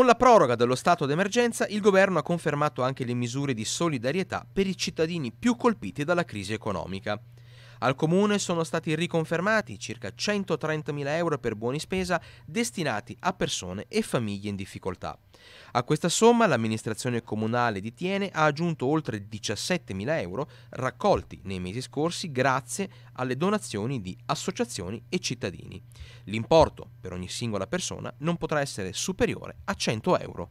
Con la proroga dello stato d'emergenza il governo ha confermato anche le misure di solidarietà per i cittadini più colpiti dalla crisi economica. Al comune sono stati riconfermati circa 130.000 euro per buoni spesa destinati a persone e famiglie in difficoltà. A questa somma l'amministrazione comunale di Tiene ha aggiunto oltre 17.000 euro raccolti nei mesi scorsi grazie alle donazioni di associazioni e cittadini. L'importo per ogni singola persona non potrà essere superiore a 100 euro.